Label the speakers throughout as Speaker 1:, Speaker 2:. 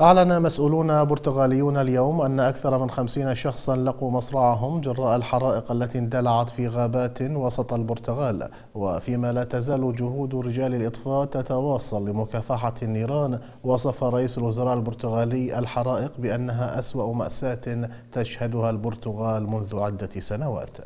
Speaker 1: أعلن مسؤولون برتغاليون اليوم أن أكثر من خمسين شخصا لقوا مصرعهم جراء الحرائق التي اندلعت في غابات وسط البرتغال وفيما لا تزال جهود رجال الإطفاء تتواصل لمكافحة النيران وصف رئيس الوزراء البرتغالي الحرائق بأنها أسوأ مأساة تشهدها البرتغال منذ عدة سنوات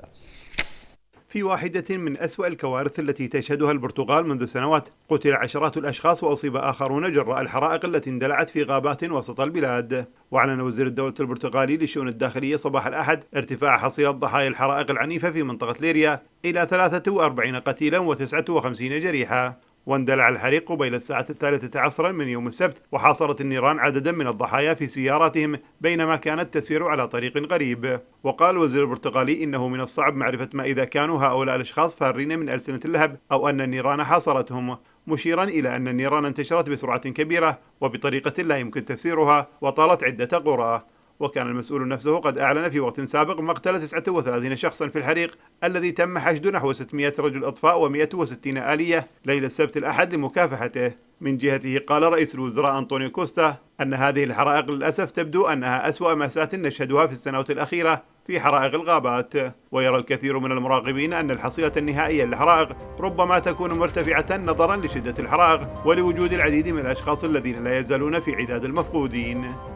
Speaker 2: في واحدة من أسوأ الكوارث التي تشهدها البرتغال منذ سنوات قتل عشرات الأشخاص وأصيب آخرون جراء الحرائق التي اندلعت في غابات وسط البلاد وأعلن وزير الدولة البرتغالي للشؤون الداخلية صباح الأحد ارتفاع حصيلة ضحايا الحرائق العنيفة في منطقة ليريا إلى 43 قتيلا و59 جريحا واندلع الحريق قبيل الساعة الثالثة عصرا من يوم السبت وحاصرت النيران عددا من الضحايا في سياراتهم بينما كانت تسير على طريق غريب وقال وزير البرتغالي إنه من الصعب معرفة ما إذا كانوا هؤلاء الأشخاص فارين من ألسنة اللهب أو أن النيران حاصرتهم مشيرا إلى أن النيران انتشرت بسرعة كبيرة وبطريقة لا يمكن تفسيرها وطالت عدة قرى وكان المسؤول نفسه قد أعلن في وقت سابق مقتل 39 شخصا في الحريق الذي تم حشد نحو 600 رجل إطفاء و160 آلية ليلة السبت الأحد لمكافحته من جهته قال رئيس الوزراء أنطونيو كوستا أن هذه الحرائق للأسف تبدو أنها أسوأ مأساة نشهدها في السنوات الأخيرة في حرائق الغابات ويرى الكثير من المراقبين أن الحصيلة النهائية للحرائق ربما تكون مرتفعة نظرا لشدة الحرائق ولوجود العديد من الأشخاص الذين لا يزالون في عداد المفقودين